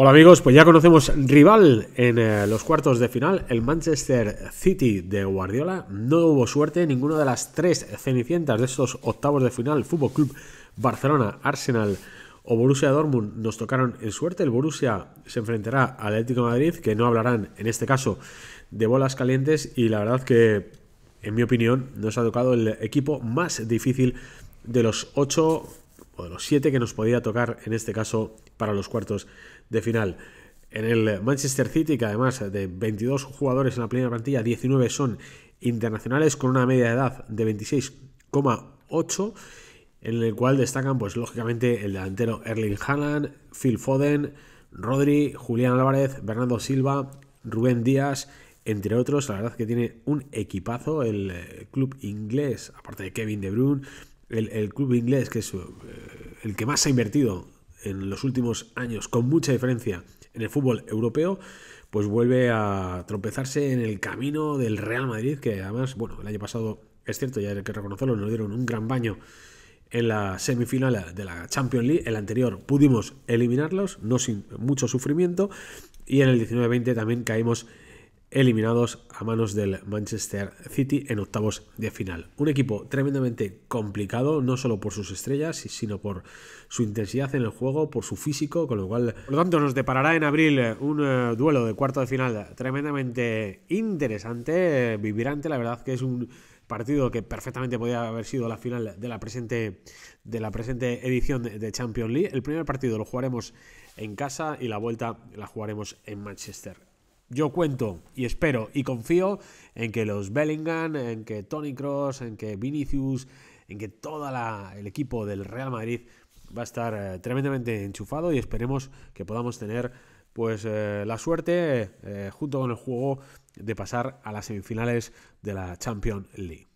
Hola amigos, pues ya conocemos rival en eh, los cuartos de final, el Manchester City de Guardiola. No hubo suerte, ninguno de las tres cenicientas de estos octavos de final, Fútbol Club Barcelona, Arsenal o Borussia Dortmund nos tocaron en suerte. El Borussia se enfrentará al Atlético de Madrid, que no hablarán en este caso de bolas calientes y la verdad que en mi opinión nos ha tocado el equipo más difícil de los ocho o de los siete que nos podía tocar en este caso para los cuartos de final. En el Manchester City, que además de 22 jugadores en la primera plantilla, 19 son internacionales con una media de edad de 26,8, en el cual destacan, pues lógicamente, el delantero Erling Haaland, Phil Foden, Rodri, Julián Álvarez, Bernardo Silva, Rubén Díaz, entre otros. La verdad que tiene un equipazo el eh, club inglés, aparte de Kevin De Bruyne, el club inglés que es eh, el que más se ha invertido en los últimos años, con mucha diferencia, en el fútbol europeo, pues vuelve a tropezarse en el camino del Real Madrid, que además, bueno, el año pasado, es cierto, ya hay que reconocerlo, nos dieron un gran baño en la semifinal de la Champions League, el anterior pudimos eliminarlos, no sin mucho sufrimiento, y en el 19-20 también caímos eliminados a manos del Manchester City en octavos de final. Un equipo tremendamente complicado, no solo por sus estrellas, sino por su intensidad en el juego, por su físico, con lo cual, por lo tanto, nos deparará en abril eh, un eh, duelo de cuarto de final tremendamente interesante, eh, vibrante, la verdad que es un partido que perfectamente podía haber sido la final de la presente, de la presente edición de Champions League. El primer partido lo jugaremos en casa y la vuelta la jugaremos en Manchester yo cuento y espero y confío en que los Bellingham, en que Tony Cross, en que Vinicius, en que todo el equipo del Real Madrid va a estar eh, tremendamente enchufado y esperemos que podamos tener pues eh, la suerte eh, junto con el juego de pasar a las semifinales de la Champions League.